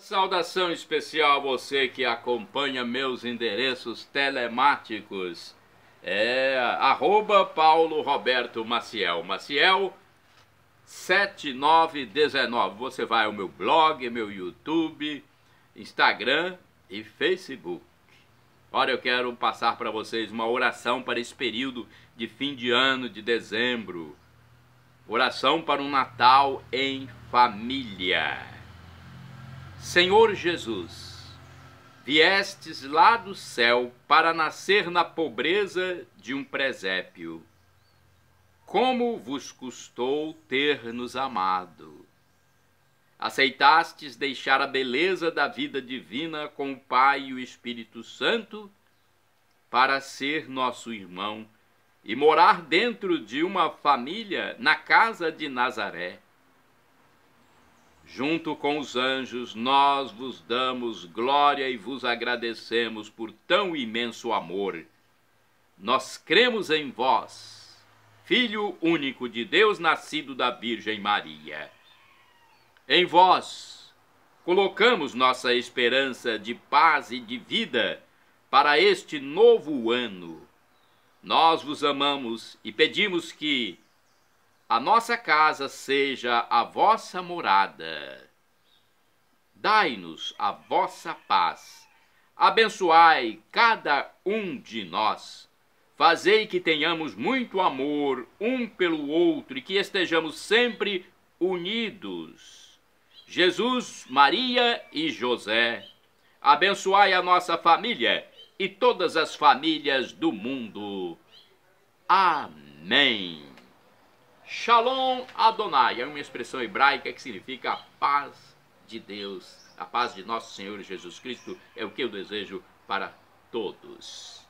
Saudação especial a você que acompanha meus endereços telemáticos. É arroba Paulo Roberto Maciel. Maciel 7919. Você vai ao meu blog, meu YouTube, Instagram e Facebook. Ora, eu quero passar para vocês uma oração para esse período de fim de ano, de dezembro. Oração para um Natal em família. Senhor Jesus, viestes lá do céu para nascer na pobreza de um presépio. Como vos custou ter-nos amado? Aceitastes deixar a beleza da vida divina com o Pai e o Espírito Santo para ser nosso irmão e morar dentro de uma família na casa de Nazaré Junto com os anjos, nós vos damos glória e vos agradecemos por tão imenso amor. Nós cremos em vós, Filho único de Deus nascido da Virgem Maria. Em vós colocamos nossa esperança de paz e de vida para este novo ano. Nós vos amamos e pedimos que, a nossa casa seja a vossa morada. Dai-nos a vossa paz. Abençoai cada um de nós. Fazei que tenhamos muito amor um pelo outro e que estejamos sempre unidos. Jesus, Maria e José, abençoai a nossa família e todas as famílias do mundo. Amém. Shalom Adonai é uma expressão hebraica que significa a paz de Deus, a paz de nosso Senhor Jesus Cristo, é o que eu desejo para todos.